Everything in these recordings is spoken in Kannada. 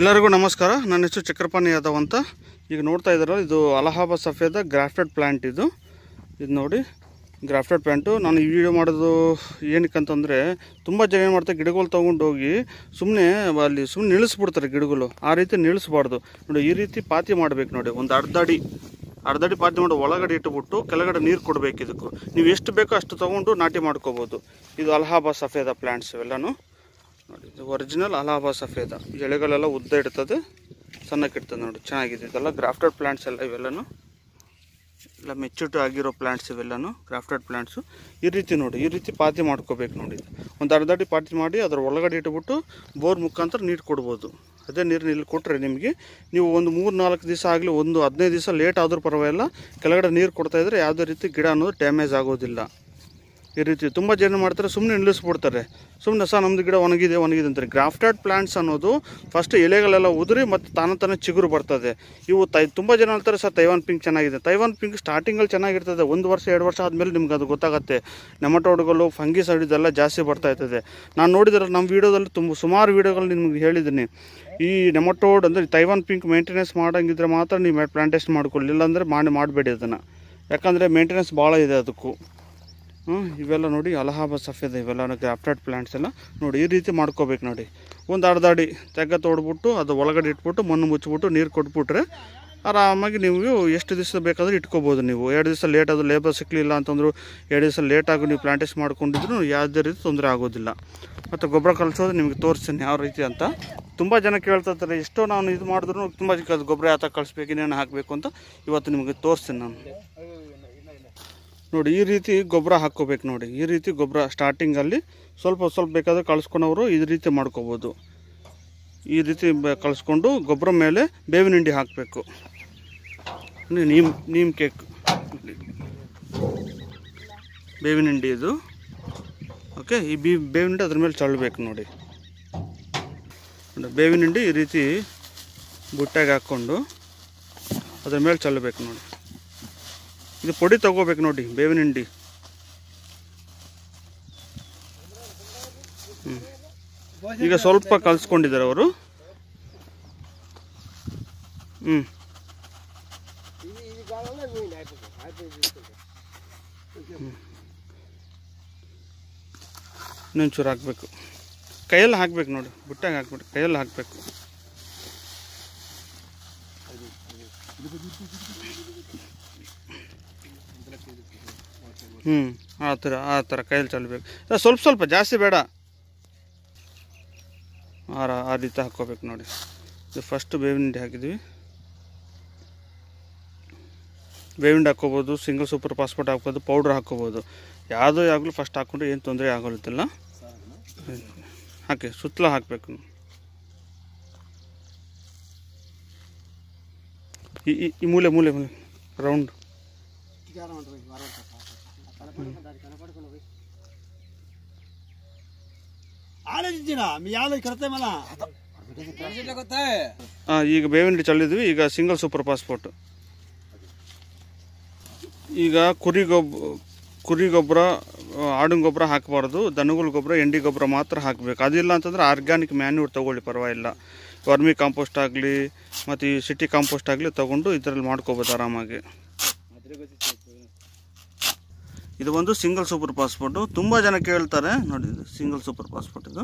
ಎಲ್ಲರಿಗೂ ನಮಸ್ಕಾರ ನನ್ನ ಹೆಸರು ಚಕ್ರಪಾಣಿ ಯಾದವ್ ಅಂತ ಈಗ ನೋಡ್ತಾ ಇದ್ದಾರಲ್ಲ ಇದು ಅಲಹಾಬಾದ್ ಸಫೇದ ಗ್ರಾಫ್ಟೆಡ್ ಪ್ಲ್ಯಾಂಟ್ ಇದು ಇದು ನೋಡಿ ಗ್ರಾಫ್ಟೆಡ್ ಪ್ಲ್ಯಾಂಟು ನಾನು ಈ ವಿಡಿಯೋ ಮಾಡೋದು ಅಂತಂದರೆ ತುಂಬ ಜನ ಏನು ಮಾಡ್ತಾರೆ ಗಿಡಗಳು ತೊಗೊಂಡು ಹೋಗಿ ಸುಮ್ಮನೆ ಅಲ್ಲಿ ಸುಮ್ಮನೆ ನಿಲ್ಲಿಸ್ಬಿಡ್ತಾರೆ ಗಿಡಗಳು ಆ ರೀತಿ ನಿಲ್ಲಿಸ್ಬಾರ್ದು ನೋಡಿ ಈ ರೀತಿ ಪಾತಿ ಮಾಡಬೇಕು ನೋಡಿ ಒಂದು ಅರ್ಧ ಅಡಿ ಅರ್ಧ ಅಡಿ ಪಾತಿ ಮಾಡಿ ಒಳಗಡೆ ಇಟ್ಟುಬಿಟ್ಟು ಕೆಳಗಡೆ ನೀರು ಕೊಡಬೇಕು ಇದಕ್ಕೂ ನೀವು ಎಷ್ಟು ಬೇಕೋ ಅಷ್ಟು ತೊಗೊಂಡು ನಾಟಿ ಮಾಡ್ಕೋಬೋದು ಇದು ಅಲಹಾಬಾದ್ ಸಫೇದ ಪ್ಲ್ಯಾಂಟ್ಸ್ ಇವೆಲ್ಲನೂ ನೋಡಿ ಇದು ಒರಿಜಿನಲ್ ಅಲಹಾಬ ಸಫೇದ ಎಳೆಗಳೆಲ್ಲ ಉದ್ದ ಇಡ್ತದೆ ಸಣ್ಣಕ್ಕಿಡ್ತದೆ ನೋಡಿ ಚೆನ್ನಾಗಿದೆ ಇದೆಲ್ಲ ಗ್ರಾಫ್ಟೆಡ್ ಪ್ಲ್ಯಾಂಟ್ಸ್ ಎಲ್ಲ ಇವೆಲ್ಲೂ ಎಲ್ಲ ಮೆಚ್ಯೂರ್ಡ್ ಆಗಿರೋ ಪ್ಲ್ಯಾಂಟ್ಸ್ ಇವೆಲ್ಲೂ ಗ್ರಾಫ್ಟೆಡ್ ಪ್ಲಾಂಟ್ಸು ಈ ರೀತಿ ನೋಡಿ ಈ ರೀತಿ ಪಾತಿ ಮಾಡ್ಕೋಬೇಕು ನೋಡಿ ಒಂದು ಅರ್ಧ ಅಡಿ ಪಾತಿ ಮಾಡಿ ಅದರ ಒಳಗಡೆ ಇಟ್ಬಿಟ್ಟು ಬೋರ್ ಮುಖಾಂತರ ನೀರು ಕೊಡ್ಬೋದು ಅದೇ ನೀರು ಇಲ್ಲಿ ಕೊಟ್ಟರೆ ನಿಮಗೆ ನೀವು ಒಂದು ಮೂರು ನಾಲ್ಕು ದಿವಸ ಆಗಲಿ ಒಂದು ಹದಿನೈದು ದಿವಸ ಲೇಟ್ ಆದರೂ ಪರವಾಗಿಲ್ಲ ಕೆಳಗಡೆ ನೀರು ಕೊಡ್ತಾಯಿದ್ರೆ ಯಾವುದೇ ರೀತಿ ಗಿಡ ಅನ್ನೋದು ಡ್ಯಾಮೇಜ್ ಆಗೋದಿಲ್ಲ ಈ ರೀತಿ ತುಂಬ ಜನ ಮಾಡ್ತಾರೆ ಸುಮ್ಮನೆ ನಿಲ್ಲಿಸ್ಬಿಡ್ತಾರೆ ಸುಮ್ಮನೆ ಸಹ ನಮ್ಮದು ಗಿಡ ಒಣಗಿದೆ ಒಣಗಿದೆ ಅಂತಾರೆ ಗ್ರಾಫ್ಟೆಡ್ ಪ್ಲಾಂಟ್ಸ್ ಅನ್ನೋದು ಫಸ್ಟ್ ಎಲೆಗಳೆಲ್ಲ ಉದುರಿ ಮತ್ತು ತಾನ ತಾನೇ ಚಿಗುರು ಬರ್ತದೆ ಇವು ತೈ ತುಂಬ ಜನ ಹೇಳ್ತಾರೆ ಸರ್ ತೈವಾನ್ ಪಿಂಕ್ ಚೆನ್ನಾಗಿದೆ ತೈವಾನ್ ಪಿಂಕ್ ಸ್ಟಾರ್ಟಿಂಗಲ್ಲಿ ಚೆನ್ನಾಗಿರ್ತದೆ ಒಂದು ವರ್ಷ ಎರಡು ವರ್ಷ ಆದಮೇಲೆ ನಿಮ್ಗೆ ಅದು ಗೊತ್ತಾಗುತ್ತೆ ನೆಮಟೋಡ್ಗಳು ಫಂಗಿ ಸೈಡಿದೆಲ್ಲ ಜಾಸ್ತಿ ಬರ್ತಾ ಇರ್ತದೆ ನಾನು ನೋಡಿದ್ರೆ ನಮ್ಮ ವೀಡಿಯೋದಲ್ಲಿ ತುಂಬ ಸುಮಾರು ವೀಡಿಯೋಗಳು ನಿಮ್ಗೆ ಹೇಳಿದ್ದೀನಿ ಈ ನೆಮಟೋಡ್ ಅಂದರೆ ತೈವಾನ್ ಪಿಂಕ್ ಮೇಂಟೆನೆನ್ಸ್ ಮಾಡೋಂಗಿದ್ರೆ ಮಾತ್ರ ನೀವು ಪ್ಲಾಂಟೇಶನ್ ಮಾಡ್ಕೊಳ್ಳಿ ಇಲ್ಲಾಂದರೆ ಮಾಡಿ ಮಾಡಬೇಡಿ ಅದನ್ನು ಯಾಕಂದರೆ ಮೇಂಟೆನೆನ್ಸ್ ಭಾಳ ಇದೆ ಅದಕ್ಕೂ ಇವೆಲ್ಲ ನೋಡಿ ಅಲಹಾಬಾದ್ ಸಫೇದ ಇವೆಲ್ಲ ಗ್ರಾಫ್ಟೆಡ್ ಪ್ಲ್ಯಾಂಟ್ಸ್ ಎಲ್ಲ ನೋಡಿ ಈ ರೀತಿ ಮಾಡ್ಕೋಬೇಕು ನೋಡಿ ಒಂದು ಅರ್ಧ ಅಡಿ ತೆಗ್ಗ ತೋಡ್ಬಿಟ್ಟು ಅದು ಒಳಗಡೆ ಇಟ್ಬಿಟ್ಟು ಮಣ್ಣು ಮುಚ್ಚಿಬಿಟ್ಟು ನೀರು ಕೊಟ್ಬಿಟ್ರೆ ಆರಾಮಾಗಿ ನೀವು ಎಷ್ಟು ದಿವಸ ಬೇಕಾದರೂ ಇಟ್ಕೋಬೋದು ನೀವು ಎರಡು ದಿವಸ ಲೇಟ್ ಅದು ಲೇಬರ್ ಸಿಕ್ಕಲಿಲ್ಲ ಅಂತಂದ್ರು ಎರಡು ದಿವಸ ಲೇಟಾಗಿ ನೀವು ಪ್ಲಾಂಟೇಶ್ ಮಾಡ್ಕೊಂಡಿದ್ರು ಯಾವುದೇ ರೀತಿ ತೊಂದರೆ ಆಗೋದಿಲ್ಲ ಮತ್ತು ಗೊಬ್ಬರ ಕಲಿಸೋದು ನಿಮಗೆ ತೋರಿಸ್ತೀನಿ ಯಾವ ರೀತಿ ಅಂತ ತುಂಬ ಜನ ಕೇಳ್ತಾ ಇರ್ತಾರೆ ಎಷ್ಟೋ ನಾನು ಇದು ಮಾಡಿದ್ರು ತುಂಬ ಗೊಬ್ಬರ ಯಾವ ಥರ ಕಳಿಸ್ಬೇಕು ಇನ್ನೇನು ಹಾಕಬೇಕು ಅಂತ ಇವತ್ತು ನಿಮಗೆ ತೋರಿಸ್ತೀನಿ ನಾನು ನೋಡಿ ಈ ರೀತಿ ಗೊಬ್ಬರ ಹಾಕ್ಕೋಬೇಕು ನೋಡಿ ಈ ರೀತಿ ಗೊಬ್ಬರ ಸ್ಟಾರ್ಟಿಂಗಲ್ಲಿ ಸ್ವಲ್ಪ ಸ್ವಲ್ಪ ಬೇಕಾದರೆ ಕಳಿಸ್ಕೊಂಡವರು ಈ ರೀತಿ ಮಾಡ್ಕೋಬೋದು ಈ ರೀತಿ ಕಳಿಸ್ಕೊಂಡು ಗೊಬ್ಬರ ಮೇಲೆ ಬೇವಿನ ಹಿಂಡಿ ಹಾಕಬೇಕು ನೀಮ್ ನೀಮ್ ಕೇಕ್ ಬೇವಿನ ಹಿಂಡಿ ಇದು ಓಕೆ ಈ ಬಿ ಬೇವಿನ ಹಿಂಡಿ ಅದ್ರ ಮೇಲೆ ಚಳ್ಳಬೇಕು ನೋಡಿ ಬೇವಿನ ಹಿಂಡಿ ಈ ರೀತಿ ಬುಟ್ಟಾಗಿ ಹಾಕ್ಕೊಂಡು ಅದ್ರ ಮೇಲೆ ಚಲ್ಲಬೇಕು ನೋಡಿ ಇದು ಪುಡಿ ತಗೋಬೇಕು ನೋಡಿ ಬೇವಿನ ಹಿಂಡಿ ಈಗ ಸ್ವಲ್ಪ ಕಲಿಸ್ಕೊಂಡಿದ್ದಾರೆ ಅವರು ಹ್ಞೂ ಇನ್ನೊಂಚೂರು ಹಾಕಬೇಕು ಕೈಯಲ್ಲಿ ಹಾಕ್ಬೇಕು ನೋಡಿ ಬುಟ್ಟಾಗ ಹಾಕ್ಬಿಟ್ಟು ಕೈಯಲ್ಲಿ ಹಾಕಬೇಕು ಹ್ಞೂ ಆ ಥರ ಆ ಥರ ಕೈಯಲ್ಲಿ ಚಲಬೇಕು ಸ್ವಲ್ಪ ಸ್ವಲ್ಪ ಜಾಸ್ತಿ ಬೇಡ ಆರ ಆ ರೀತಿ ಹಾಕ್ಕೋಬೇಕು ನೋಡಿ ಇದು ಫಸ್ಟ್ ಬೇವಿನಿಂಡಿ ಹಾಕಿದ್ವಿ ಬೇವಿಂಡಿ ಹಾಕ್ಕೋಬೋದು ಸಿಂಗಲ್ ಸೂಪರ್ ಪಾಸ್ಪೋರ್ಟ್ ಹಾಕ್ಬೋದು ಪೌಡ್ರ್ ಹಾಕ್ಕೋಬೋದು ಯಾವುದೋ ಯಾಗಲೂ ಫಸ್ಟ್ ಹಾಕ್ಕೊಂಡ್ರೆ ಏನು ತೊಂದರೆ ಆಗಲತ್ತಿಲ್ಲ ಹಾಕಿ ಸುತ್ತಲೂ ಹಾಕಬೇಕು ಈ ಈ ಮೂಲೆ ಮೂಲೆ ಮೂಲೆ ರೌಂಡ್ ಈಗ ಬೇವಿನ ಚಲ್ಲಿದ್ವಿ ಈಗ ಸಿಂಗಲ್ ಸೂಪರ್ ಪಾಸ್ಪೋರ್ಟ್ ಈಗ ಕುರಿ ಗೊಬ್ಬ ಕುರಿ ಗೊಬ್ಬರ ಆಡಿನ ಗೊಬ್ಬರ ಹಾಕಬಾರ್ದು ದನಗಳ ಗೊಬ್ಬರ ಎಂಡಿ ಗೊಬ್ಬರ ಮಾತ್ರ ಹಾಕಬೇಕು ಅದಿಲ್ಲ ಅಂತಂದ್ರೆ ಆರ್ಗ್ಯಾನಿಕ್ ಮ್ಯಾನ್ಯೂರ್ ತೊಗೊಳ್ಳಿ ಪರವಾಗಿಲ್ಲ ವರ್ಮಿ ಕಾಂಪೋಸ್ಟ್ ಆಗಲಿ ಮತ್ತು ಈ ಸಿಟಿ ಕಾಂಪೋಸ್ಟ್ ಆಗಲಿ ತಗೊಂಡು ಇದರಲ್ಲಿ ಮಾಡ್ಕೋಬೋದು ಆರಾಮಾಗಿ ಇದು ಒಂದು ಸಿಂಗಲ್ ಸೂಪರ್ ಪಾಸ್ಪೋರ್ಟು ತುಂಬ ಜನ ಕೇಳ್ತಾರೆ ನೋಡಿ ಇದು ಸಿಂಗಲ್ ಸೂಪರ್ ಪಾಸ್ಪೋರ್ಟ್ ಇದು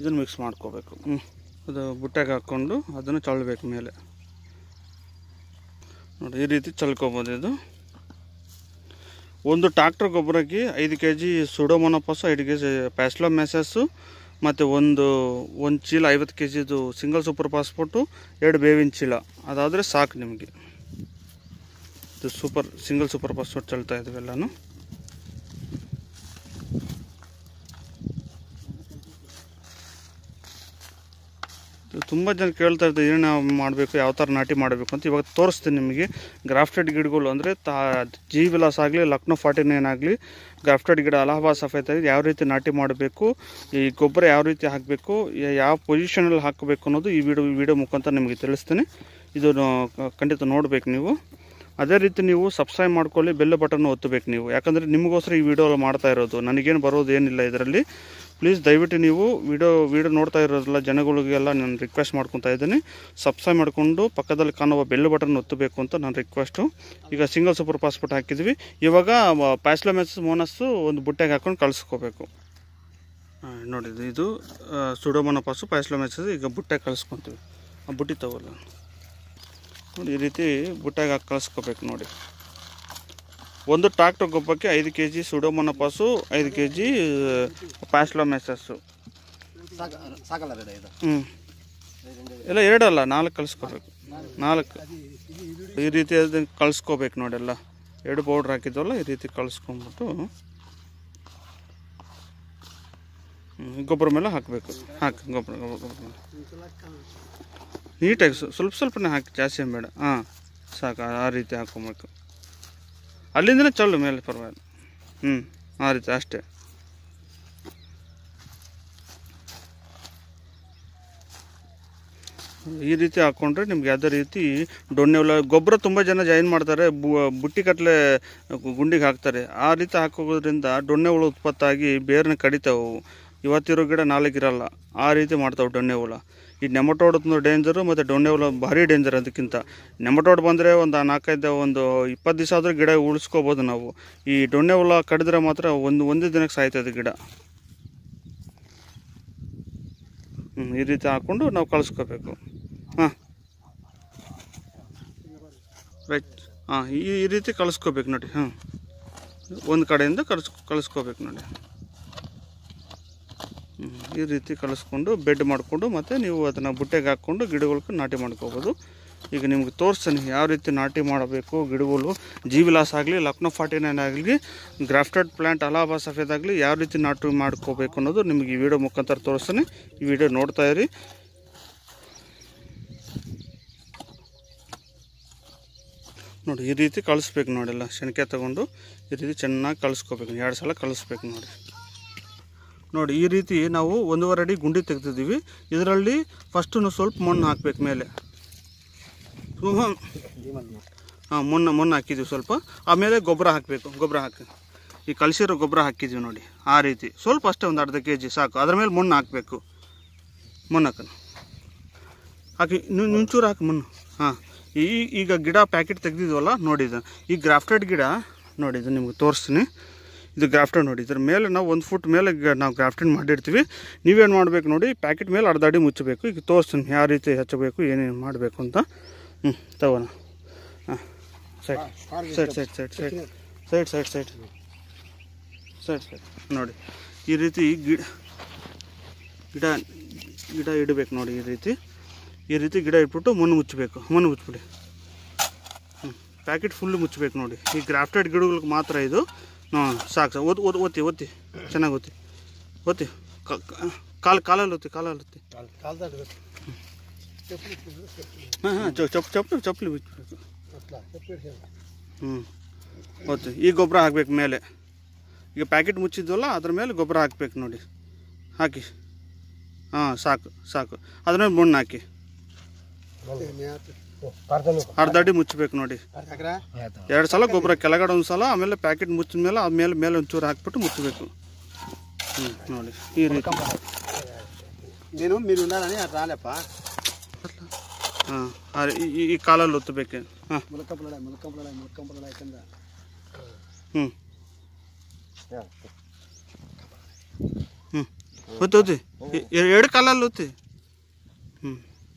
ಇದನ್ನು ಮಿಕ್ಸ್ ಮಾಡ್ಕೋಬೇಕು ಹ್ಞೂ ಅದು ಬುಟ್ಟೆಗೆ ಹಾಕ್ಕೊಂಡು ಅದನ್ನು ಚಳ್ಬೇಕು ಮೇಲೆ ನೋಡಿ ಈ ರೀತಿ ಚಲ್ಕೋಬೋದು ಇದು ಒಂದು ಟ್ಯಾಕ್ಟ್ರ್ ಗೊಬ್ಬರಕ್ಕೆ ಐದು ಕೆ ಜಿ ಸುಡೋಮೊನೋಪಾಸು ಐದು ಕೆ ಜಿ ಪ್ಯಾಸ್ಲೋ ಮೆಸಸ್ಸು ಮತ್ತು ಒಂದು ಒಂದು ಚೀಲ ಐವತ್ತು ಕೆ ಜಿದು ಸಿಂಗಲ್ ಸೂಪರ್ ಪಾಸ್ಪೋರ್ಟು ಎರಡು ಬೇವಿನ ಚೀಲ ಅದಾದರೆ ಸಾಕು ನಿಮಗೆ ಇದು ಸೂಪರ್ ಸಿಂಗಲ್ ಸೂಪರ್ ಪಾಸ್ಪೋರ್ಟ್ ಚಲ್ತಾ ಎಲ್ಲನೂ ತುಂಬ ಜನ ಕೇಳ್ತಾ ಇರ್ತಾರೆ ಏನು ಮಾಡಬೇಕು ಯಾವ ಥರ ನಾಟಿ ಮಾಡಬೇಕು ಅಂತ ಇವಾಗ ತೋರಿಸ್ತೀನಿ ನಿಮಗೆ ಗ್ರಾಫ್ಟೆಡ್ ಗಿಡಗಳು ಅಂದರೆ ತಾ ಜಿ ವಿಲಾಸ್ ಆಗಲಿ ಲಕ್ನೋ ಫಾರ್ಟಿ ನೈನ್ ಆಗಲಿ ಗ್ರಾಫ್ಟೆಡ್ ಗಿಡ ಅಲಹಾಬಾದ್ ಸಫೇತ ಯಾವ ರೀತಿ ನಾಟಿ ಮಾಡಬೇಕು ಈ ಗೊಬ್ಬರ ಯಾವ ರೀತಿ ಹಾಕಬೇಕು ಯಾವ ಪೊಸಿಷನಲ್ಲಿ ಹಾಕಬೇಕು ಅನ್ನೋದು ಈ ವಿಡಿಯೋ ವಿಡಿಯೋ ಮುಖಾಂತರ ನಿಮಗೆ ತಿಳಿಸ್ತೀನಿ ಇದನ್ನು ಖಂಡಿತ ನೋಡಬೇಕು ನೀವು ಅದೇ ರೀತಿ ನೀವು ಸಬ್ಸ್ಕ್ರೈಬ್ ಮಾಡ್ಕೊಳ್ಳಿ ಬೆಲ್ಲ ಬಟನ್ನು ಒತ್ತಬೇಕು ನೀವು ಯಾಕಂದರೆ ನಿಮಗೋಸ್ಕರ ಈ ವಿಡಿಯೋ ಮಾಡ್ತಾ ಇರೋದು ನನಗೇನು ಬರೋದು ಏನಿಲ್ಲ ಇದರಲ್ಲಿ ಪ್ಲೀಸ್ ದಯವಿಟ್ಟು ನೀವು ವಿಡಿಯೋ ವಿಡಿಯೋ ನೋಡ್ತಾ ಇರೋದಿಲ್ಲ ಜನಗಳಿಗೆಲ್ಲ ನಾನು ರಿಕ್ವೆಸ್ಟ್ ಮಾಡ್ಕೊತಾ ಇದ್ದೀನಿ ಸಬ್ಸ್ಕ್ರೈಬ್ ಮಾಡಿಕೊಂಡು ಪಕ್ಕದಲ್ಲಿ ಕಾಣುವ ಬೆಲ್ಲು ಬಟನ್ ಒತ್ತಬೇಕು ಅಂತ ನಾನು ರಿಕ್ವೆಸ್ಟು ಈಗ ಸಿಂಗಲ್ ಸೂಪರ್ ಪಾಸ್ಪೋರ್ಟ್ ಹಾಕಿದ್ವಿ ಇವಾಗ ಪ್ಯಾಸ್ಲೋಮೆಸ್ ಮೋನಸ್ಸು ಒಂದು ಬುಟ್ಟೆಗೆ ಹಾಕೊಂಡು ಕಳಿಸ್ಕೋಬೇಕು ನೋಡಿ ಇದು ಸುಡೋಮನಪಾಸು ಪ್ಯಾಸ್ಲೋಮೆಸಸ್ ಈಗ ಬುಟ್ಟೆಗೆ ಕಳಿಸ್ಕೊತೀವಿ ಆ ಬುಟ್ಟಿ ತಗೋಲ್ಲ ನೋಡಿ ಈ ರೀತಿ ಬುಟ್ಟಾಗಿ ಹಾಕಿ ಕಳಿಸ್ಕೋಬೇಕು ನೋಡಿ ಒಂದು ಟ್ರಾಕ್ಟರ್ ಗೊಬ್ಬರಕ್ಕೆ ಐದು ಕೆ ಜಿ ಸುಡೋಮೊನಪಾಸು ಐದು ಕೆ ಜಿ ಪ್ಯಾಸ್ಲೋಮೆಸಸ್ಸು ಹ್ಞೂ ಇಲ್ಲ ಎರಡಲ್ಲ ನಾಲ್ಕು ಕಳಿಸ್ಕೊಬೇಕು ನಾಲ್ಕು ಈ ರೀತಿ ಅದನ್ನು ಕಳಿಸ್ಕೋಬೇಕು ನೋಡೆಲ್ಲ ಎರಡು ಪೌಡ್ರ್ ಹಾಕಿದ್ವಲ್ಲ ಈ ರೀತಿ ಕಳಿಸ್ಕೊಂಬಿಟ್ಟು ಗೊಬ್ಬರ ಮೇಲೆ ಹಾಕಬೇಕು ಹಾಕಿ ಗೊಬ್ಬರ ಗೊಬ್ಬರ ನೀಟಾಗಿ ಸ್ವಲ್ಪ ಸ್ವಲ್ಪನೇ ಹಾಕಿ ಜಾಸ್ತಿ ಬೇಡ ಹಾಂ ಸಾಕು ಆ ರೀತಿ ಹಾಕೊಬೇಕು ಅಲ್ಲಿಂದಲೇ ಚಲ್ಲು ಮೇಲೆ ಪರವಾಗಿಲ್ಲ ಹ್ಞೂ ಆ ರೀತಿ ಅಷ್ಟೇ ಈ ರೀತಿ ಹಾಕ್ಕೊಂಡ್ರೆ ನಿಮ್ಗೆ ಯಾವುದೇ ರೀತಿ ಡೊಣ್ಣೆ ಹುಳ ಗೊಬ್ಬರ ತುಂಬ ಜನ ಜಾಯಿನ್ ಮಾಡ್ತಾರೆ ಬುಟ್ಟಿ ಕಟ್ಲೆ ಗುಂಡಿಗೆ ಹಾಕ್ತಾರೆ ಆ ರೀತಿ ಹಾಕೋದ್ರಿಂದ ಡೊಣ್ಣೆ ಹುಳು ಉತ್ಪತ್ತಾಗಿ ಬೇರನ್ನ ಕಡಿತಾವು ಇವತ್ತಿರೋ ಗಿಡ ನಾಲ್ಕು ಇರಲ್ಲ ಆ ರೀತಿ ಮಾಡ್ತಾವೆ ಡೊಣ್ಣೆ ಹುಳ ಈ ನೆಮಟೋಡದ್ದು ಡೇಂಜರು ಮತ್ತು ಡೊಣ್ಣೆವಲ ಭಾರಿ ಡೇಂಜರ್ ಅದಕ್ಕಿಂತ ನೆಮಟೋಡ್ ಬಂದರೆ ಒಂದು ನಾಲ್ಕೈದು ಒಂದು ಇಪ್ಪತ್ತು ದಿವಸ ಆದರೂ ಗಿಡ ಉಳಿಸ್ಕೋಬೋದು ನಾವು ಈ ಡೊಣ್ಣೆ ಹುಳ ಕಡಿದ್ರೆ ಮಾತ್ರ ಒಂದು ಒಂದೇ ದಿನಕ್ಕೆ ಸಾಯ್ತದೆ ಗಿಡ ಈ ರೀತಿ ಹಾಕ್ಕೊಂಡು ನಾವು ಕಳಿಸ್ಕೋಬೇಕು ಹಾಂ ರೈಟ್ ಹಾಂ ಈ ರೀತಿ ಕಳಿಸ್ಕೋಬೇಕು ನೋಡಿ ಹಾಂ ಒಂದು ಕಡೆಯಿಂದ ಕಳ್ಸ್ಕೊ ಕಳಿಸ್ಕೋಬೇಕು ನೋಡಿ ಈ ರೀತಿ ಕಳಿಸ್ಕೊಂಡು ಬೆಡ್ ಮಾಡಿಕೊಂಡು ಮತ್ತು ನೀವು ಅದನ್ನು ಬುಟ್ಟೆಗೆ ಹಾಕ್ಕೊಂಡು ಗಿಡಗಳಿಗೆ ನಾಟಿ ಮಾಡ್ಕೋಬೋದು ಈಗ ನಿಮ್ಗೆ ತೋರಿಸ್ತೀನಿ ಯಾವ ರೀತಿ ನಾಟಿ ಮಾಡಬೇಕು ಗಿಡಗಳು ಜೀವಿಲಾಸ್ ಆಗಲಿ ಲಕ್ನೋ ಫಾರ್ಟಿ ನೈನ್ ಆಗಲಿ ಗ್ರಾಫ್ಟೆಡ್ ಪ್ಲ್ಯಾಂಟ್ ಅಲಾಬಾ ಸಫೇದ್ ಆಗಲಿ ಯಾವ ರೀತಿ ನಾಟಿ ಮಾಡ್ಕೋಬೇಕು ಅನ್ನೋದು ನಿಮಗೆ ಈ ವಿಡಿಯೋ ಮುಖಾಂತರ ತೋರಿಸ್ತೀನಿ ಈ ವಿಡಿಯೋ ನೋಡ್ತಾ ಇರಿ ನೋಡಿ ಈ ರೀತಿ ಕಳಿಸ್ಬೇಕು ನೋಡಿಲ್ಲ ಶೆಣಕೆ ತಗೊಂಡು ಈ ರೀತಿ ಚೆನ್ನಾಗಿ ಕಳಿಸ್ಕೋಬೇಕು ಎರಡು ಸಲ ಕಳಿಸ್ಬೇಕು ನೋಡಿ ನೋಡಿ ಈ ರೀತಿ ನಾವು ಒಂದೂವರೆ ಅಡಿ ಗುಂಡಿ ತೆಗೆದಿದ್ದೀವಿ ಇದರಲ್ಲಿ ಫಸ್ಟು ಸ್ವಲ್ಪ ಮಣ್ಣು ಹಾಕಬೇಕು ಮೇಲೆ ಹಾಂ ಮಣ್ಣು ಮಣ್ಣು ಹಾಕಿದ್ದೀವಿ ಸ್ವಲ್ಪ ಆಮೇಲೆ ಗೊಬ್ಬರ ಹಾಕಬೇಕು ಗೊಬ್ಬರ ಹಾಕಿ ಈ ಕಲಸಿರೋ ಗೊಬ್ಬರ ಹಾಕಿದ್ದೀವಿ ನೋಡಿ ಆ ರೀತಿ ಸ್ವಲ್ಪ ಅಷ್ಟೇ ಒಂದು ಅರ್ಧ ಕೆ ಜಿ ಸಾಕು ಅದ್ರ ಮೇಲೆ ಮಣ್ಣು ಹಾಕಬೇಕು ಮಣ್ಣು ಹಾಕೋಣ ಹಾಕಿ ನುಂಚೂರು ಹಾಕಿ ಮಣ್ಣು ಹಾಂ ಈ ಈಗ ಗಿಡ ಪ್ಯಾಕೆಟ್ ತೆಗೆದಿದ್ವಲ್ಲ ನೋಡಿದ ಈ ಗ್ರಾಫ್ಟೆಡ್ ಗಿಡ ನೋಡಿದ ನಿಮ್ಗೆ ತೋರಿಸ್ತೀನಿ ಇದು ಗ್ರಾಫ್ಟನ್ ನೋಡಿ ಇದ್ರ ಮೇಲೆ ನಾವು ಒಂದು ಫುಟ್ ಮೇಲೆ ನಾವು ಗ್ರಾಫ್ಟಿಂಗ್ ಮಾಡಿರ್ತೀವಿ ನೀವೇನು ಮಾಡಬೇಕು ನೋಡಿ ಪ್ಯಾಕೆಟ್ ಮೇಲೆ ಅರ್ಧಾಡಿ ಮುಚ್ಚಬೇಕು ಈಗ ತೋರಿಸ್ತೀನಿ ಯಾವ ರೀತಿ ಹಚ್ಚಬೇಕು ಏನೇನು ಮಾಡಬೇಕು ಅಂತ ಹ್ಞೂ ತಗೋಣ ಹಾಂ side side side side side side side side side side ನೋಡಿ ಈ ರೀತಿ ಗಿಡ ಗಿಡ ಗಿಡ ಇಡಬೇಕು ನೋಡಿ ಈ ರೀತಿ ಈ ರೀತಿ ಗಿಡ ಇಟ್ಬಿಟ್ಟು ಮಣ್ಣು ಮುಚ್ಚಬೇಕು ಮಣ್ಣು ಮುಚ್ಚಿಬಿಡಿ ಹ್ಞೂ ಪ್ಯಾಕೆಟ್ ಫುಲ್ಲು ಮುಚ್ಚಬೇಕು ನೋಡಿ ಈ ಗ್ರಾಫ್ಟೆಡ್ ಗಿಡಗಳಿಗೆ ಮಾತ್ರ ಇದು ನೋ ಸಾಕು ಉಡ್ ಉಡ್ ಉಡ್ ತಿ ಉಡ್ ತಿ ಚೆನ್ನಾಗಿ ಉತಿ ಉತಿ ಕಾಲ್ ಕಾಲ ಅಲ್ಲಿ ಉತಿ ಕಾಲ ಅಲ್ಲಿ ಉತಿ ಕಾಲ್ ಕಾಲ್ ದಡ್ ಮ ಹ ಹ ಚಾಪ್ ಚಾಪ್ ಚಾಪ್ ಚಾಪ್ಲಿ ಉತಿ ಅట్లా ಚಾಪ್ಲಿ ಉಂ ಉತಿ ಈ ಗೊಬ್ಬರ ಹಾಕ್ಬೇಕು ಮೇಲೆ ಈ ಪ್ಯಾಕೆಟ್ ಮುಚ್ಚಿದ್ವಲ್ಲ ಅದರ ಮೇಲೆ ಗೊಬ್ಬರ ಹಾಕ್ಬೇಕು ನೋಡಿ ಹಾಕಿ ಹಾ ಸಾಕು ಸಾಕು ಅದರ ಮೇಲೆ ಬಣ್ಣ ಹಾಕಿ ಅರ್ಧಡಿ ಮುಚ್ಚಬೇಕು ನೋಡಿ ಎರಡು ಸಲ ಗೊಬ್ಬರ ಕೆಳಗಡೆ ಒಂದು ಸಲ ಆಮೇಲೆ ಪ್ಯಾಕೆಟ್ ಮುಚ್ಚಿದ ಮೇಲೆ ಆಮೇಲೆ ಮೇಲೆ ಒಂಚೂರು ಹಾಕ್ಬಿಟ್ಟು ಮುಚ್ಚಬೇಕು ಹ್ಞೂ ನೋಡಿ ಈ ರೀತಿ నేను మీరు ఉన్నారని రాలేప అరే ఈ కాలంలో ఒత్తుబెక్కే ములకంపలడాయి ములకంపలడాయి ములకంపలడాయి కింద ఒత్తి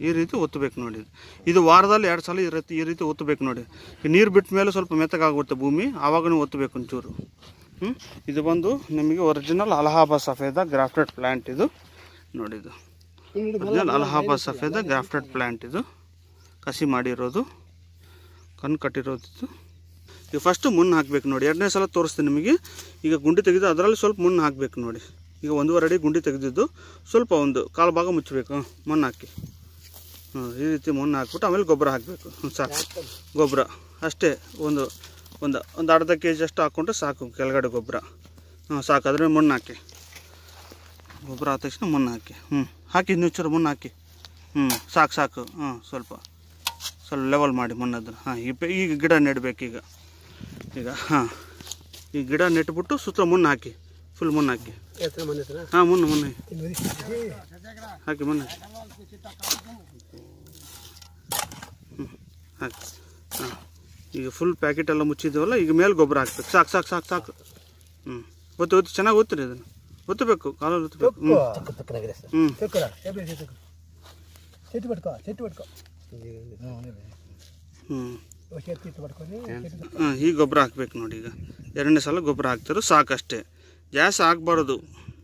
ಈ ರೀತಿ ಒತ್ತಬೇಕು ನೋಡಿ ಇದು ವಾರದಲ್ಲಿ ಎರಡು ಸಲ ಈ ರೀತಿ ಈ ರೀತಿ ಒತ್ತಬೇಕು ನೋಡಿ ನೀರು ಬಿಟ್ಟ ಮೇಲೆ ಸ್ವಲ್ಪ ಮೆತ್ತಗಾಗುತ್ತೆ ಭೂಮಿ ಆವಾಗೂ ಒತ್ತಬೇಕು ಒಂಚೂರು ಇದು ಬಂದು ನಿಮಗೆ original Allahabad Safeda grafted plant ಇದು ನೋಡಿದು original Allahabad Safeda grafted plant ಇದು ಕಸಿ ಮಾಡಿರೋದು ಕಣ್ಣು ಕಟ್ಟಿರೋದಿತ್ತು ಈಗ ಫಸ್ಟು ಮಣ್ಣು ಹಾಕಬೇಕು ನೋಡಿ ಎರಡನೇ ಸಲ ತೋರಿಸ್ತೀನಿ ನಿಮಗೆ ಈಗ ಗುಂಡಿ ತೆಗೆದು ಅದರಲ್ಲಿ ಸ್ವಲ್ಪ ಮಣ್ಣು ಹಾಕಬೇಕು ನೋಡಿ ಈಗ ಒಂದೂವರೆ ಅಡಿ ಗುಂಡಿ ತೆಗೆದಿದ್ದು ಸ್ವಲ್ಪ ಒಂದು ಕಾಲು ಭಾಗ ಮುಚ್ಚಬೇಕು ಮಣ್ಣು ಹಾಕಿ ಹ್ಞೂ ಈ ರೀತಿ ಮಣ್ಣು ಹಾಕ್ಬಿಟ್ಟು ಆಮೇಲೆ ಗೊಬ್ಬರ ಹಾಕಬೇಕು ಹ್ಞೂ ಸಾಕು ಗೊಬ್ಬರ ಅಷ್ಟೇ ಒಂದು ಒಂದು ಒಂದು ಅರ್ಧ ಕೆ ಜಿ ಅಷ್ಟು ಹಾಕ್ಕೊಂಡ್ರೆ ಸಾಕು ಕೆಳಗಡೆ ಗೊಬ್ಬರ ಹಾಂ ಸಾಕು ಅದ್ರ ಮಣ್ಣು ಹಾಕಿ ಗೊಬ್ಬರ ಆದ ತಕ್ಷಣ ಮಣ್ಣು ಹಾಕಿ ಹ್ಞೂ ಹಾಕಿ ಇನ್ನೂ ಚೂರು ಮಣ್ಣು ಹಾಕಿ ಹ್ಞೂ ಸಾಕು ಸಾಕು ಹಾಂ ಸ್ವಲ್ಪ ಸ್ವಲ್ಪ ಲೆವೆಲ್ ಮಾಡಿ ಮಣ್ಣದ್ರ ಹಾಂ ಈ ಈಗ ಗಿಡ ನೆಡಬೇಕೀಗ ಈಗ ಹಾಂ ಈ ಗಿಡ ನೆಟ್ಬಿಟ್ಟು ಸುತ್ತ ಮಣ್ಣು ಹಾಕಿ ಫುಲ್ ಮಣ್ಣು ಹಾಕಿ ಹಾಂ ಮಣ್ಣು ಮೊನ್ನೆ ಹಾಕಿ ಮೊನ್ನೆ ಹಾಕಿ ಹಾಂ ಈಗ ಫುಲ್ ಪ್ಯಾಕೆಟ್ ಎಲ್ಲ ಈಗ ಮೇಲೆ ಗೊಬ್ಬರ ಹಾಕ್ಬೇಕು ಸಾಕು ಸಾಕು ಸಾಕು ಸಾಕು ಹ್ಞೂ ಗೊತ್ತು ಗೊತ್ತು ಚೆನ್ನಾಗಿ ಓದ್ತೀರಿ ಅದನ್ನು ಒತ್ತಬೇಕು ಕಾಲಲ್ಲಿ ಒತ್ತಬೇಕು ಹ್ಞೂ ಹ್ಞೂ ಈಗ ಗೊಬ್ಬರ ಹಾಕ್ಬೇಕು ನೋಡಿ ಈಗ ಎರಡನೇ ಸಲ ಗೊಬ್ಬರ ಸಾಕು ಸಾಕಷ್ಟೇ ಜಾಸ್ತಿ ಹಾಕ್ಬಾರ್ದು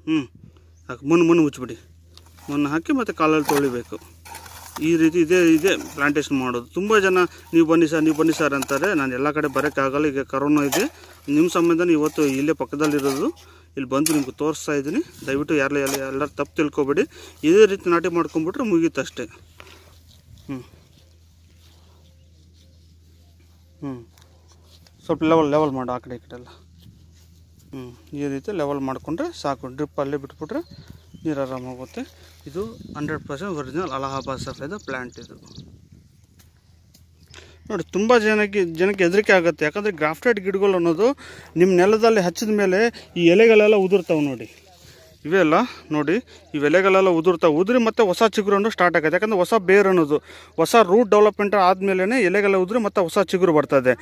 ಹ್ಞೂ ಹಾಕಿ ಮುನ್ನು ಮುನ್ನು ಮುಚ್ಚಿಬಿಡಿ ಮುನ್ನ ಹಾಕಿ ಮತ್ತು ಕಾಲಲ್ಲಿ ತೊಳಿಬೇಕು ಈ ರೀತಿ ಇದೇ ಇದೇ ಪ್ಲಾಂಟೇಶನ್ ಮಾಡೋದು ತುಂಬ ಜನ ನೀವು ಬನ್ನಿ ಸರ್ ನೀವು ಬನ್ನಿ ಸರ್ ಅಂತಾರೆ ನಾನು ಎಲ್ಲ ಕಡೆ ಬರೋಕ್ಕಾಗಲ್ಲ ಈಗ ಕರೋನಾ ಇದೆ ನಿಮ್ಮ ಸಂಬಂಧ ಇವತ್ತು ಇಲ್ಲೇ ಪಕ್ಕದಲ್ಲಿರೋದು ಇಲ್ಲಿ ಬಂದು ನಿಮ್ಗೆ ತೋರಿಸ್ತಾ ಇದ್ದೀನಿ ದಯವಿಟ್ಟು ಯಾರು ಎಲ್ಲ ಎಲ್ಲರೂ ತಪ್ಪು ತಿಳ್ಕೊಬೇಡಿ ಇದೇ ರೀತಿ ನಾಟಿ ಮಾಡ್ಕೊಂಬಿಟ್ರೆ ಮುಗೀತಷ್ಟೇ ಹ್ಞೂ ಹ್ಞೂ ಸ್ವಲ್ಪ ಲೆವೆಲ್ ಲೆವೆಲ್ ಮಾಡು ಆ ಕಡೆ ಈ ಕಡೆ ಎಲ್ಲ ಹ್ಞೂ ಈ ರೀತಿ ಲೆವೆಲ್ ಮಾಡಿಕೊಂಡ್ರೆ ಸಾಕು ಡ್ರಿಪ್ಪಲ್ಲೇ ಬಿಟ್ಬಿಟ್ರೆ ನೀರು ಆರಾಮಾಗುತ್ತೆ ಇದು hundred percent original Allahabad Safeda plant ಇದು ನೋಡಿ ತುಂಬ ಜನಕ್ಕೆ ಜನಕ್ಕೆ ಹೆದರಿಕೆ ಆಗುತ್ತೆ ಯಾಕಂದರೆ ಗ್ರಾಫ್ಟೆಡ್ ಗಿಡಗಳು ಅನ್ನೋದು ನಿಮ್ಮ ನೆಲದಲ್ಲಿ ಹಚ್ಚಿದ ಮೇಲೆ ಈ ಎಲೆಗಳೆಲ್ಲ ಉದುರ್ತಾವೆ ನೋಡಿ ಇವೆಲ್ಲ ನೋಡಿ ಈ ಎಲೆಗಳೆಲ್ಲ ಉದುರ್ತಾ ಉದುರಿ ಮತ್ತೆ ಹೊಸ ಚಿಗುರು ಸ್ಟಾರ್ಟ್ ಆಗುತ್ತೆ ಯಾಕಂದರೆ ಹೊಸ ಬೇರ್ ಅನ್ನೋದು ಹೊಸ ರೂಟ್ ಡೆವಲಪ್ಮೆಂಟ್ ಆದಮೇಲೆ ಎಲೆಗಳ ಉದುರಿ ಮತ್ತೆ ಹೊಸ ಚಿಗುರು ಬರ್ತದೆ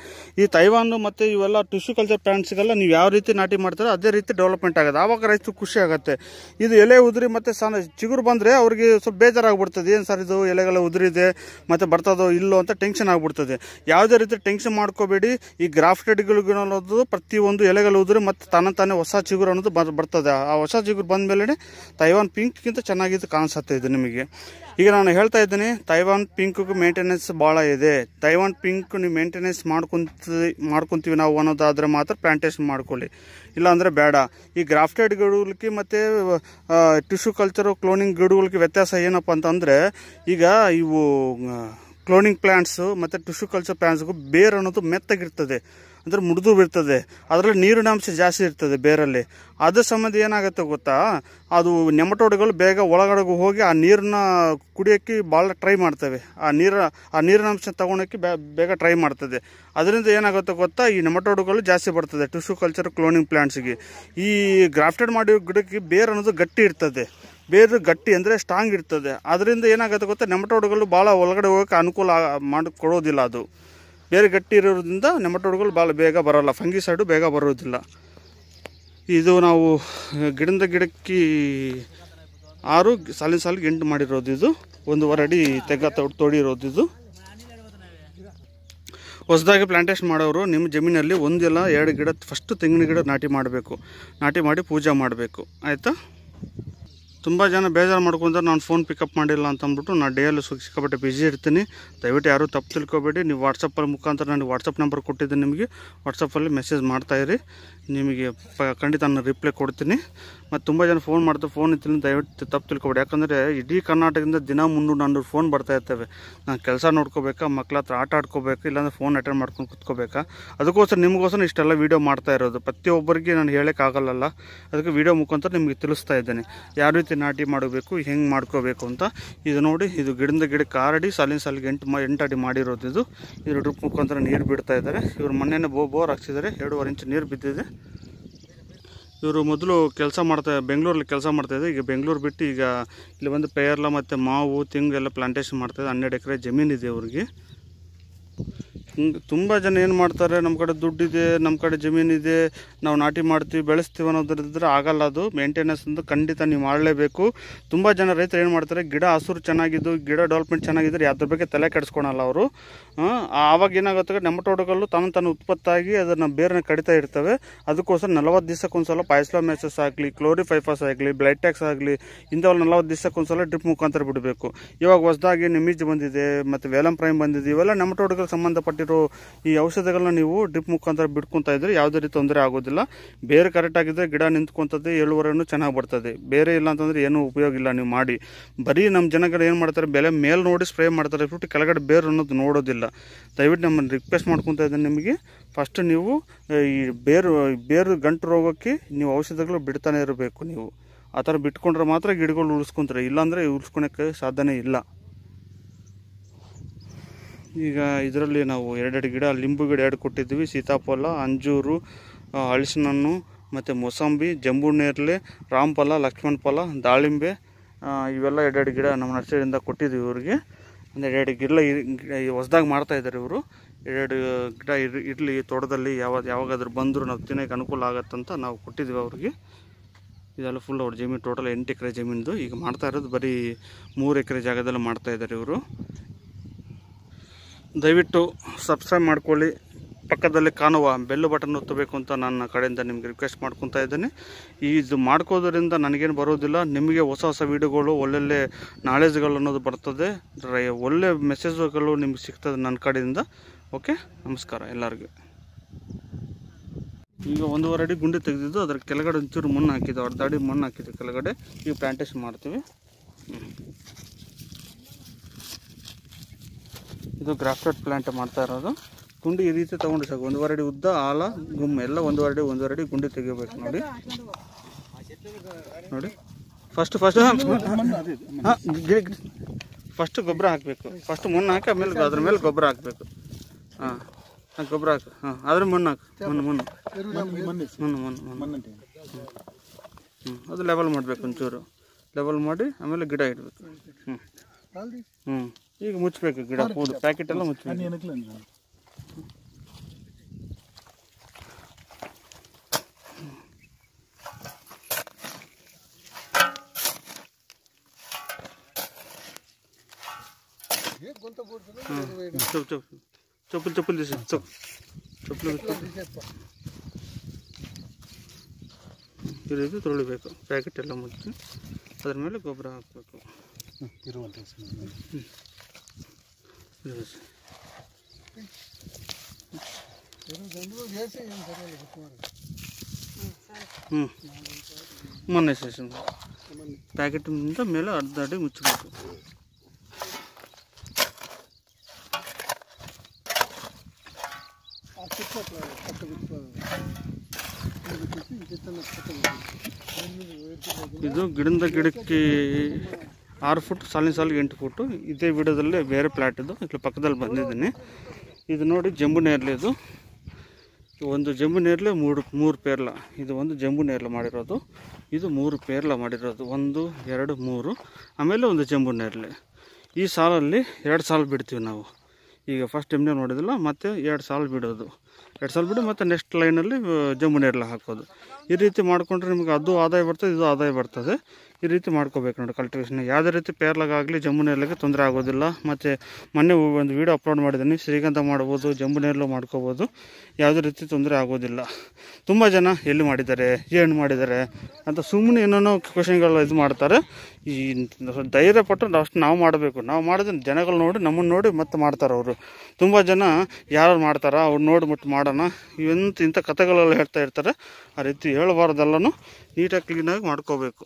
ಈ ತೈವಾನು ಮತ್ತು ಇವೆಲ್ಲ ಟಿಶ್ಯೂ ಕಲ್ಚರ್ ಪ್ಲಾಂಟ್ಸ್ಗೆಲ್ಲ ನೀವು ಯಾವ ರೀತಿ ನಾಟಿ ಮಾಡ್ತಾರೋ ಅದೇ ರೀತಿ ಡೆವಲಪ್ಮೆಂಟ್ ಆಗುತ್ತೆ ಆವಾಗ ರೈತರು ಖುಷಿ ಆಗುತ್ತೆ ಇದು ಎಲೆ ಉದುರಿ ಮತ್ತು ಸಣ್ಣ ಚಿಗುರು ಬಂದರೆ ಅವ್ರಿಗೆ ಸ್ವಲ್ಪ ಬೇಜಾರಾಗ್ಬಿಡ್ತದೆ ಏನು ಸರ್ ಇದು ಎಲೆಗಳ ಉದುರಿದೆ ಮತ್ತು ಬರ್ತದೋ ಇಲ್ಲೋ ಅಂತ ಟೆನ್ಷನ್ ಆಗಿಬಿಡ್ತದೆ ಯಾವುದೇ ರೀತಿ ಟೆನ್ಷನ್ ಮಾಡ್ಕೋಬೇಡಿ ಈ ಗ್ರಾಫ್ಟೆಡ್ಗಳಿಗೆ ಅನ್ನೋದು ಪ್ರತಿಯೊಂದು ಎಲೆಗಳು ಉದುರಿ ಮತ್ತು ತಾನೇ ತಾನೇ ಹೊಸ ಚಿಗುರು ಅನ್ನೋದು ಬರ್ತದೆ ಆ ಹೊಸ ಚಿಗುರು ಬಂದ ತೈವಾನ್ ಪಿಂಕ್ಗಿಂತ ಚೆನ್ನಾಗಿದ್ದು ಕಾಣಿಸುತ್ತೆ ಇದು ನಿಮಗೆ ಈಗ ನಾನು ಹೇಳ್ತಾ ಇದ್ದೀನಿ ತೈವಾನ್ ಪಿಂಕ್ಗೂ ಮೇಂಟೆನೆನ್ಸ್ ಭಾಳ ಇದೆ ತೈವಾನ್ ಪಿಂಕ್ ನೀವು ಮೇಂಟೆನೆನ್ಸ್ ಮಾಡ್ಕೊಂತ ಮಾಡ್ಕೊತೀವಿ ನಾವು ಅನ್ನೋದಾದರೆ ಮಾತ್ರ ಪ್ಲಾಂಟೇಷನ್ ಮಾಡ್ಕೊಳ್ಳಿ ಇಲ್ಲಾಂದರೆ ಬೇಡ ಈ ಗ್ರಾಫ್ಟೆಡ್ ಗಿಡಗಳಿಗೆ ಮತ್ತು ಟಿಶ್ಯೂ ಕಲ್ಚರು ಕ್ಲೋನಿಂಗ್ ಗಿಡಗಳಿಗೆ ವ್ಯತ್ಯಾಸ ಏನಪ್ಪ ಅಂತಂದರೆ ಈಗ ಇವು ಕ್ಲೋನಿಂಗ್ ಪ್ಲ್ಯಾಂಟ್ಸು ಮತ್ತು ಟಿಶ್ಯೂ ಕಲ್ಚರ್ ಪ್ಲ್ಯಾಂಟ್ಸ್ಗೂ ಬೇರ್ ಅನ್ನೋದು ಮೆತ್ತಗಿರ್ತದೆ ಅಂದರೆ ಮುಡಿದು ಬಿರ್ತದೆ ಅದರಲ್ಲಿ ನೀರಿನ ಅಂಶ ಜಾಸ್ತಿ ಇರ್ತದೆ ಬೇರಲ್ಲಿ ಅದ್ರ ಸಂಬಂಧ ಏನಾಗುತ್ತೆ ಗೊತ್ತಾ ಅದು ನೆಮಟೋಡ್ಗಳು ಬೇಗ ಒಳಗಡೆಗೂ ಹೋಗಿ ಆ ನೀರನ್ನ ಕುಡಿಯೋಕ್ಕೆ ಭಾಳ ಟ್ರೈ ಮಾಡ್ತವೆ ಆ ನೀರ ಆ ನೀರಿನ ಅಂಶ ತಗೊಳಕ್ಕೆ ಬೇಗ ಟ್ರೈ ಮಾಡ್ತದೆ ಅದರಿಂದ ಏನಾಗುತ್ತೆ ಗೊತ್ತಾ ಈ ನೆಮಟೋಡ್ಗಳು ಜಾಸ್ತಿ ಬರ್ತದೆ ಟಿಶ್ಯೂ ಕಲ್ಚರ್ ಕ್ಲೋನಿಂಗ್ ಪ್ಲ್ಯಾಂಟ್ಸ್ಗೆ ಈ ಗ್ರಾಫ್ಟೆಡ್ ಮಾಡಿರೋ ಗಿಡಕ್ಕೆ ಬೇರ್ ಅನ್ನೋದು ಗಟ್ಟಿ ಇರ್ತದೆ ಬೇರು ಗಟ್ಟಿ ಅಂದರೆ ಸ್ಟ್ರಾಂಗ್ ಇರ್ತದೆ ಅದರಿಂದ ಏನಾಗುತ್ತೆ ಗೊತ್ತಾ ನೆಮಟೋಡುಗಳು ಭಾಳ ಒಳಗಡೆ ಹೋಗೋಕ್ಕೆ ಅನುಕೂಲ ಮಾಡಿಕೊಡೋದಿಲ್ಲ ಅದು ಬೇರೆ ಗಟ್ಟಿ ಇರೋದ್ರಿಂದ ನೆಮಟೋಡುಗಳು ಭಾಳ ಬೇಗ ಬರೋಲ್ಲ ಫಂಗಿ ಬೇಗ ಬರೋದಿಲ್ಲ ಇದು ನಾವು ಗಿಡದ ಗಿಡಕ್ಕೆ ಆರು ಸಾಲಿನ ಸಾಲಿಗೆ ಎಂಟು ಮಾಡಿರೋದು ಇದು ಒಂದೂವರೆ ಅಡಿ ತೆಗ್ಗ ತೊಡ್ ತೋಡಿರೋದು ಇದು ಹೊಸದಾಗಿ ಪ್ಲಾಂಟೇಶನ್ ಮಾಡೋರು ನಿಮ್ಮ ಜಮೀನಲ್ಲಿ ಒಂದಿಲ್ಲ ಎರಡು ಗಿಡ ಫಸ್ಟು ತೆಂಗಿನ ಗಿಡ ನಾಟಿ ಮಾಡಬೇಕು ನಾಟಿ ಮಾಡಿ ಪೂಜೆ ಮಾಡಬೇಕು ಆಯಿತಾ ತುಂಬ ಜನ ಬೇಜಾರು ಮಾಡ್ಕೊಂತಾರೆ ನಾನು ಫೋನ್ ಪಿಕಪ್ ಮಾಡಿಲ್ಲ ಅಂತ ಅಂದ್ಬಿಟ್ಟು ನಾನು ಡೇಯಲ್ಲಿ ಸಿಕ್ಕಾಪಟ್ಟೆ ಬ್ಯುಸಿ ಇರ್ತೀನಿ ದಯವಿಟ್ಟು ಯಾರೂ ತಪ್ಪು ತಿಳ್ಕೊಬೇಡಿ ನೀವು ವಾಟ್ಸಪ್ಪಲ್ಲಿ ಮುಖಾಂತರ ನನಗೆ ವಾಟ್ಸಪ್ ನಂಬರ್ ಕೊಟ್ಟಿದ್ದೆ ನಿಮಗೆ ವಾಟ್ಸಪ್ಪಲ್ಲಿ ಮೆಸೇಜ್ ಮಾಡ್ತಾಯಿರಿ ನಿಮಗೆ ಪ ಖಂಡಿತ ನಾನು ರಿಪ್ಲೈ ಕೊಡ್ತೀನಿ ಮತ್ತು ತುಂಬ ಜನ ಫೋನ್ ಮಾಡ್ತಾರೆ ಫೋನ್ ಇತ್ತಿಲ್ಲ ದಯವಿಟ್ಟು ತಪ್ಪು ತಿಳ್ಕೊಬೇಡಿ ಯಾಕಂದರೆ ಇಡೀ ಕರ್ನಾಟಕದಿಂದ ದಿನ ಮುನ್ನೂರು ನಾನ್ನೂರು ಫೋನ್ ಬರ್ತಾ ಇರ್ತವೆ ನಾನು ಕೆಲಸ ನೋಡ್ಕೋಬೇಕಾ ಮಕ್ಳ ಹತ್ರ ಆಟ ಆಡ್ಕೋಬೇಕು ಇಲ್ಲಾಂದರೆ ಫೋನ್ ಅಟೆಂಡ್ ಮಾಡ್ಕೊಂಡು ಕುತ್ಕೋಬೇಕಾ ಅದಕ್ಕೋಸ್ಕರ ನಿಮಗೋಸ್ಕರ ಇಷ್ಟೆಲ್ಲ ವೀಡಿಯೋ ಮಾಡ್ತಾ ಇರೋದು ಪ್ರತಿಯೊಬ್ಬರಿಗೆ ನಾನು ಹೇಳೋಕ್ಕಾಗಲ್ಲ ಅದಕ್ಕೆ ವೀಡಿಯೋ ಮುಖಾಂತರ ನಿಮಗೆ ತಿಳಿಸ್ತಾ ಇದ್ದೇನೆ ಯಾವ ರೀತಿ ನಾಟಿ ಮಾಡಬೇಕು ಹೆಂಗೆ ಮಾಡ್ಕೋಬೇಕು ಅಂತ ಇದು ನೋಡಿ ಇದು ಗಿಡದ ಗಿಡಕ್ಕೆ ಆರಡಿ ಸಾಲಿನ ಸಾಲಿಗೆ ಎಂಟು ಮ ಎಂಟು ಅಡಿ ಮಾಡಿರೋದು ಇದು ಇದ್ರ ಡ್ರಿಪ್ ಮುಖಾಂತರ ನೀರು ಬಿಡ್ತಾ ಇದ್ದಾರೆ ಇವರು ಮೊನ್ನೆನೇ ಬೋ ಬೋರ್ ಹಾಕ್ಸಿದ್ದಾರೆ ಎರಡೂವರೆ ಇಂಚು ನೀರು ಬಿದ್ದಿದೆ ಇವರು ಮೊದಲು ಕೆಲಸ ಮಾಡ್ತಾ ಬೆಂಗಳೂರಲ್ಲಿ ಕೆಲಸ ಇದ್ದಾರೆ ಈಗ ಬೆಂಗಳೂರು ಬಿಟ್ಟು ಈಗ ಇಲ್ಲಿ ಬಂದು ಪೇರ್ಲ ಮತ್ತು ಮಾವು ತೆಂಗು ಎಲ್ಲ ಪ್ಲಾಂಟೇಶನ್ ಮಾಡ್ತಾಯಿದೆ ಹನ್ನೆರಡು ಎಕರೆ ಜಮೀನಿದೆ ಅವ್ರಿಗೆ ತುಂಬ ಜನ ಏನು ಮಾಡ್ತಾರೆ ನಮ್ಮ ಕಡೆ ದುಡ್ಡಿದೆ ನಮ್ಮ ಕಡೆ ಜಮೀನಿದೆ ನಾವು ನಾಟಿ ಮಾಡ್ತೀವಿ ಬೆಳೆಸ್ತೀವಿ ಅನ್ನೋದ್ರಿದ್ರೆ ಆಗಲ್ಲ ಅದು ಮೇಂಟೆನೆನ್ಸ್ ಅಂತ ಖಂಡಿತ ನೀವು ಮಾಡಲೇಬೇಕು ತುಂಬ ಜನ ರೈತರು ಏನು ಮಾಡ್ತಾರೆ ಗಿಡ ಹಸುರು ಚೆನ್ನಾಗಿದ್ದು ಗಿಡ ಡೆವಲಪ್ಮೆಂಟ್ ಚೆನ್ನಾಗಿದ್ದರೆ ಯಾವುದ್ರ ಬಗ್ಗೆ ತಲೆ ಕೆಡಿಸ್ಕೊಳಲ್ಲ ಅವರು ಆವಾಗ ಏನಾಗುತ್ತೆ ನೆಮಟೋಡಗಲ್ಲು ತಾನು ತನ್ನ ಉತ್ಪತ್ತಾಗಿ ಅದನ್ನು ಬೇರನ್ನ ಕಡಿತಾ ಇರ್ತವೆ ಅದಕ್ಕೋಸ್ಕರ ನಲವತ್ತು ದಿವಸಕ್ಕೊಂದ್ಸಲ ಪಾಯ್ಸ್ಲಾ ಮೆಸಸ್ ಆಗಲಿ ಕ್ಲೋರಿಫೈಫಸ್ ಆಗಲಿ ಬ್ಲೈಟ್ ಟ್ಯಾಕ್ಸ್ ಆಗಲಿ ಇಂಥವ್ರು ನಲವತ್ತು ದಿವಸಕ್ಕೊಂದ್ಸಲ ಡ್ರಿಪ್ ಮುಖಾಂತರ ಬಿಡಬೇಕು ಇವಾಗ ಹೊಸದಾಗಿ ನಿಮಿಜ್ ಬಂದಿದೆ ಮತ್ತು ವೇಲಂ ಪ್ರೈಮ್ ಬಂದಿದೆ ಇವೆಲ್ಲ ನೆಮಟೋಡುಗಳಿಗೆ ಸಂಬಂಧಪಟ್ಟ ಕೊಟ್ಟಿರೋ ಈ ಔಷಧಗಳನ್ನ ನೀವು ಡ್ರಿಪ್ ಮುಖಾಂತರ ಬಿಡ್ಕೊಂತ ಇದ್ರೆ ಯಾವುದೇ ರೀತಿ ತೊಂದರೆ ಆಗೋದಿಲ್ಲ ಬೇರೆ ಕರೆಕ್ಟ್ ಆಗಿದ್ರೆ ಗಿಡ ನಿಂತ್ಕೊಂತದ್ದು ಏಳುವರೆಯೂ ಚೆನ್ನಾಗಿ ಬರ್ತದೆ ಬೇರೆ ಇಲ್ಲ ಅಂತಂದ್ರೆ ಏನೂ ಉಪಯೋಗ ಇಲ್ಲ ನೀವು ಮಾಡಿ ಬರೀ ನಮ್ಮ ಜನಗಳು ಏನು ಮಾಡ್ತಾರೆ ಬೆಲೆ ಮೇಲೆ ನೋಡಿ ಸ್ಪ್ರೇ ಮಾಡ್ತಾರೆ ಬಿಟ್ಟು ಕೆಳಗಡೆ ಬೇರು ಅನ್ನೋದು ನೋಡೋದಿಲ್ಲ ದಯವಿಟ್ಟು ನಮ್ಮನ್ನು ರಿಕ್ವೆಸ್ಟ್ ಮಾಡ್ಕೊತ ಇದ್ದೀನಿ ನಿಮಗೆ ಫಸ್ಟ್ ನೀವು ಈ ಬೇರು ಬೇರು ಗಂಟು ರೋಗಕ್ಕೆ ನೀವು ಔಷಧಗಳು ಬಿಡ್ತಾನೆ ಇರಬೇಕು ನೀವು ಆ ಥರ ಬಿಟ್ಕೊಂಡ್ರೆ ಮಾತ್ರ ಗಿಡಗಳು ಉಳಿಸ್ಕೊಂತಾರೆ ಇಲ್ಲಾಂದರೆ ಉಳಿಸ್ಕೊಳಕ್ಕೆ ಸಾಧ್ಯನೇ ಇಲ್ಲ ಈಗ ಇದರಲ್ಲಿ ನಾವು ಎರಡೆರಡು ಗಿಡ ಲಿಂಬು ಗಿಡ ಎರಡು ಕೊಟ್ಟಿದ್ವಿ ಸೀತಾಫಲ ಅಂಜೂರು ಹಳಸಿನಣ್ಣು ಮತ್ತು ಮೊಸಂಬಿ ಜಂಬು ನೇರಳೆ ರಾಮಫಲ ಲಕ್ಷ್ಮಣ ಫಲ ದಾಳಿಂಬೆ ಇವೆಲ್ಲ ಎರಡೆರಡು ಗಿಡ ನಮ್ಮ ನರ್ಸರಿಯಿಂದ ಕೊಟ್ಟಿದ್ದೀವಿ ಇವ್ರಿಗೆ ಅಂದರೆ ಎರಡು ಗಿಡ ಹೊಸ್ದಾಗಿ ಮಾಡ್ತಾ ಇದ್ದಾರೆ ಇವರು ಎರಡು ಗಿಡ ಇರ್ ಇರಲಿ ತೋಟದಲ್ಲಿ ಯಾವಾಗ ಯಾವಾಗಾದ್ರೂ ಬಂದರೂ ನಾವು ತಿನ್ನೋಕ್ಕೆ ಅನುಕೂಲ ಆಗತ್ತಂತ ನಾವು ಕೊಟ್ಟಿದ್ವಿ ಅವ್ರಿಗೆ ಇದೆಲ್ಲ ಫುಲ್ ಅವ್ರ ಜಮೀನು ಟೋಟಲ್ ಎಂಟು ಎಕರೆ ಜಮೀನದು ಈಗ ಮಾಡ್ತಾ ಇರೋದು ಬರೀ ಮೂರು ಎಕರೆ ಜಾಗದಲ್ಲಿ ಮಾಡ್ತಾ ಇದ್ದಾರೆ ಇವರು ದಯವಿಟ್ಟು ಸಬ್ಸ್ಕ್ರೈಬ್ ಮಾಡ್ಕೊಳ್ಳಿ ಪಕ್ಕದಲ್ಲಿ ಕಾಣುವ ಬೆಲ್ಲು ಬಟನ್ ಒತ್ತಬೇಕು ಅಂತ ನನ್ನ ಕಡೆಯಿಂದ ನಿಮಗೆ ರಿಕ್ವೆಸ್ಟ್ ಮಾಡ್ಕೊತಾ ಇದ್ದೀನಿ ಇದು ಮಾಡ್ಕೋದ್ರಿಂದ ನನಗೇನು ಬರೋದಿಲ್ಲ ನಿಮಗೆ ಹೊಸ ಹೊಸ ವೀಡಿಯೋಗಳು ಒಳ್ಳೊಳ್ಳೆ ನಾಲೆಜ್ಗಳು ಅನ್ನೋದು ಬರ್ತದೆ ಒಳ್ಳೆ ಮೆಸೇಜ್ಗಳು ನಿಮ್ಗೆ ಸಿಗ್ತದೆ ನನ್ನ ಕಡೆಯಿಂದ ಓಕೆ ನಮಸ್ಕಾರ ಎಲ್ಲರಿಗೂ ಈಗ ಒಂದೂವರೆ ಅಡಿ ಗುಂಡಿ ತೆಗೆದಿದ್ದು ಅದರ ಕೆಳಗಡೆ ಒಂಚೂರು ಮಣ್ಣು ಹಾಕಿದ್ದು ಅರ್ಧ ಅಡಿ ಮಣ್ಣು ಹಾಕಿದ್ದು ಕೆಳಗಡೆ ಈಗ ಪ್ಲಾಂಟೇಶನ್ ಮಾಡ್ತೀವಿ ಇದು ಗ್ರಾಫ್ಟೆಡ್ ಪ್ಲ್ಯಾಂಟ್ ಮಾಡ್ತಾ ಇರೋದು ಗುಂಡಿ ಈ ರೀತಿ ತೊಗೊಂಡು ಸಾಕು ಒಂದುವರೆಡಿ ಅಡಿ ಉದ್ದ ಆಲ ಗುಮ್ಮ ಎಲ್ಲ ಒಂದುವರೆಡಿ ಅಡಿ ಒಂದುವರೆ ಗುಂಡಿ ತೆಗಿಬೇಕು ನೋಡಿ ನೋಡಿ ಫಸ್ಟ್ ಫಸ್ಟ್ ಫಸ್ಟ್ ಗೊಬ್ಬರ ಹಾಕಬೇಕು ಫಸ್ಟ್ ಮಣ್ಣು ಹಾಕಿ ಆಮೇಲೆ ಅದ್ರ ಮೇಲೆ ಗೊಬ್ಬರ ಹಾಕಬೇಕು ಹಾಂ ಹಾಂ ಗೊಬ್ಬರ ಹಾಕು ಹಾಂ ಅದ್ರ ಮಣ್ಣು ಹಾಕು ಮಣ್ಣು ಮಣ್ಣು ಮಣ್ಣು ಮಣ್ಣು ಹ್ಞೂ ಅದು ಲೆವೆಲ್ ಮಾಡಬೇಕು ಒಂಚೂರು ಲೆವೆಲ್ ಮಾಡಿ ಆಮೇಲೆ ಗಿಡ ಇಡಬೇಕು ಹ್ಞೂ ಹ್ಞೂ ಈಗ ಮುಚ್ಚಬೇಕು ಗಿಡ ಕೂದು ಪ್ಯಾಕೆಟ್ ಎಲ್ಲ ಮುಚ್ಚಬೇಕು ಚಪ್ಪಲ್ ಚಪ್ಪಲ್ ದಿವಸ ಚಪ್ ಚಪ್ಪಲ್ ಇದು ತೊಳಿಬೇಕು ಪ್ಯಾಕೆಟ್ ಎಲ್ಲ ಮುಚ್ಚಿ ಅದ್ರ ಮೇಲೆ ಗೊಬ್ಬರ ಹಾಕಬೇಕು ಹ್ಞೂ మొన్న వేసేసింది ప్యాకెట్ ఉంటే మేలో అర్ధటి ముచ్చుకుంటు ఇదో ಗಿಡದ గిడక్కి ಆರು ಫುಟ್ ಸಾಲಿನ ಸಾಲಿಗೆ ಎಂಟು ಫುಟ್ಟು ಇದೇ ವಿಡಿಯೋದಲ್ಲಿ ಬೇರೆ ಪ್ಲ್ಯಾಟ್ ಇದು ಇಲ್ಲಿ ಪಕ್ಕದಲ್ಲಿ ಬಂದಿದ್ದೀನಿ ಇದು ನೋಡಿ ಜಂಬು ನೇರಲೇದು ಇದು ಒಂದು ಜಂಬು ನೇರಲೆ ಮೂರು ಮೂರು ಪೇರ್ಲ ಇದು ಒಂದು ಜಂಬು ನೇರ್ಲೆ ಮಾಡಿರೋದು ಇದು ಮೂರು ಪೇರ್ಲ ಮಾಡಿರೋದು ಒಂದು ಎರಡು ಮೂರು ಆಮೇಲೆ ಒಂದು ಜಂಬು ನೇರಳೆ ಈ ಸಾಲಲ್ಲಿ ಎರಡು ಸಾಲು ಬಿಡ್ತೀವಿ ನಾವು ಈಗ ಫಸ್ಟ್ ಟೈಮ್ನೇ ನೋಡಿದಿಲ್ಲ ಮತ್ತು ಎರಡು ಸಾಲು ಬಿಡೋದು ಎರಡು ಸಾಲು ಬಿಡಿ ಮತ್ತು ನೆಕ್ಸ್ಟ್ ಲೈನಲ್ಲಿ ಜಂಬು ನೇರಳೆ ಹಾಕೋದು ಈ ರೀತಿ ಮಾಡಿಕೊಂಡ್ರೆ ನಿಮಗೆ ಅದು ಆದಾಯ ಬರ್ತದೆ ಇದು ಆದಾಯ ಬರ್ತದೆ ಈ ರೀತಿ ಮಾಡ್ಕೋಬೇಕು ನೋಡಿ ಕಲ್ಟಿವೇಷನ್ ಯಾವುದೇ ರೀತಿ ಪೇರ್ಲಾಗಲಿ ಜಂಬುನೇರ್ಲಿಗೆ ತೊಂದರೆ ಆಗೋದಿಲ್ಲ ಮತ್ತು ಮೊನ್ನೆ ಒಂದು ವೀಡಿಯೋ ಅಪ್ಲೋಡ್ ಮಾಡಿದ್ದೀನಿ ಶ್ರೀಗಂಧ ಮಾಡ್ಬೋದು ಜಂಬುನೇರ್ಲು ಮಾಡ್ಕೋಬೋದು ಯಾವುದೇ ರೀತಿ ತೊಂದರೆ ಆಗೋದಿಲ್ಲ ತುಂಬ ಜನ ಎಲ್ಲಿ ಮಾಡಿದ್ದಾರೆ ಏನು ಮಾಡಿದ್ದಾರೆ ಅಂತ ಸುಮ್ಮನೆ ಏನೇನೋ ಕ್ವಶನ್ಗಳು ಇದು ಮಾಡ್ತಾರೆ ಈ ಧೈರ್ಯ ಪಟ್ಟು ಅಷ್ಟು ನಾವು ಮಾಡಬೇಕು ನಾವು ಮಾಡಿದ್ರೆ ಜನಗಳು ನೋಡಿ ನಮ್ಮನ್ನು ನೋಡಿ ಮತ್ತೆ ಮಾಡ್ತಾರೆ ಅವರು ತುಂಬ ಜನ ಯಾರು ಮಾಡ್ತಾರ ಅವ್ರು ನೋಡಿ ಮಾಡೋಣ ಇವಂತ ಇಂಥ ಕಥೆಗಳೆಲ್ಲ ಹೇಳ್ತಾ ಇರ್ತಾರೆ ಆ ರೀತಿ ಹೇಳಬಾರ್ದೆಲ್ಲನೂ ನೀಟಾಗಿ ಕ್ಲೀನಾಗಿ ಮಾಡ್ಕೋಬೇಕು